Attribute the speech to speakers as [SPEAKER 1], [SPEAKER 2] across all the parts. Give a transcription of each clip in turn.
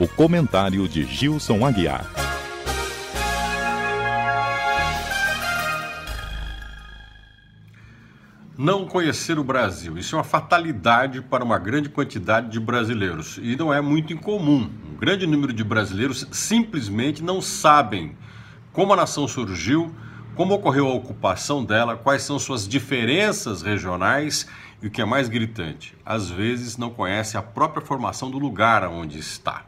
[SPEAKER 1] O comentário de Gilson Aguiar. Não conhecer o Brasil, isso é uma fatalidade para uma grande quantidade de brasileiros e não é muito incomum. Um grande número de brasileiros simplesmente não sabem como a nação surgiu, como ocorreu a ocupação dela, quais são suas diferenças regionais e o que é mais gritante, às vezes não conhece a própria formação do lugar onde está.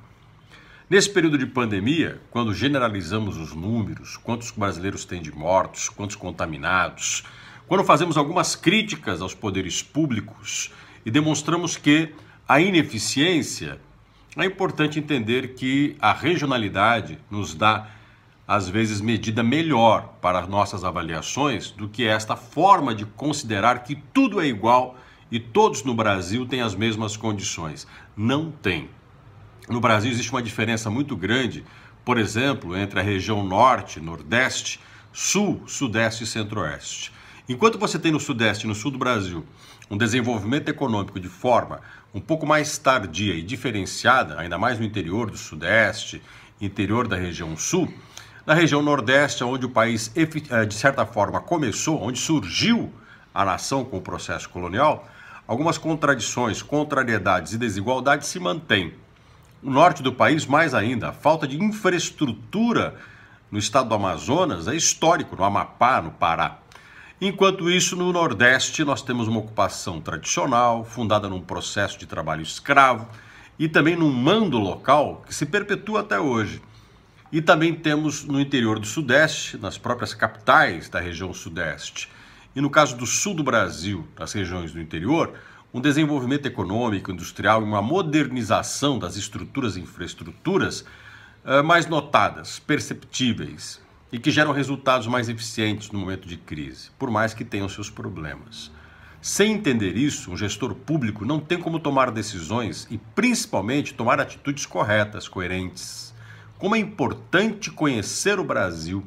[SPEAKER 1] Nesse período de pandemia, quando generalizamos os números, quantos brasileiros têm de mortos, quantos contaminados, quando fazemos algumas críticas aos poderes públicos e demonstramos que a ineficiência, é importante entender que a regionalidade nos dá, às vezes, medida melhor para nossas avaliações do que esta forma de considerar que tudo é igual e todos no Brasil têm as mesmas condições. Não tem. No Brasil existe uma diferença muito grande, por exemplo, entre a região norte, nordeste, sul, sudeste e centro-oeste. Enquanto você tem no sudeste e no sul do Brasil um desenvolvimento econômico de forma um pouco mais tardia e diferenciada, ainda mais no interior do sudeste, interior da região sul, na região nordeste, onde o país eh, de certa forma começou, onde surgiu a nação com o processo colonial, algumas contradições, contrariedades e desigualdades se mantêm. O norte do país, mais ainda, a falta de infraestrutura no estado do Amazonas é histórico, no Amapá, no Pará. Enquanto isso, no Nordeste, nós temos uma ocupação tradicional, fundada num processo de trabalho escravo e também num mando local que se perpetua até hoje. E também temos no interior do Sudeste, nas próprias capitais da região Sudeste. E no caso do sul do Brasil, nas regiões do interior, um desenvolvimento econômico, industrial e uma modernização das estruturas e infraestruturas uh, mais notadas, perceptíveis e que geram resultados mais eficientes no momento de crise, por mais que tenham seus problemas. Sem entender isso, um gestor público não tem como tomar decisões e, principalmente, tomar atitudes corretas, coerentes. Como é importante conhecer o Brasil,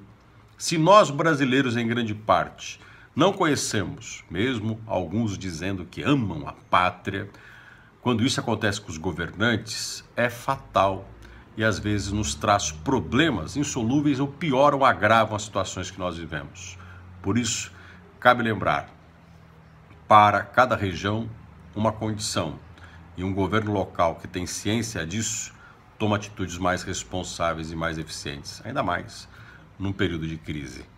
[SPEAKER 1] se nós brasileiros, em grande parte, não conhecemos, mesmo alguns dizendo que amam a pátria, quando isso acontece com os governantes, é fatal e às vezes nos traz problemas insolúveis ou pioram, ou agravam as situações que nós vivemos. Por isso, cabe lembrar, para cada região, uma condição. E um governo local que tem ciência disso toma atitudes mais responsáveis e mais eficientes, ainda mais num período de crise.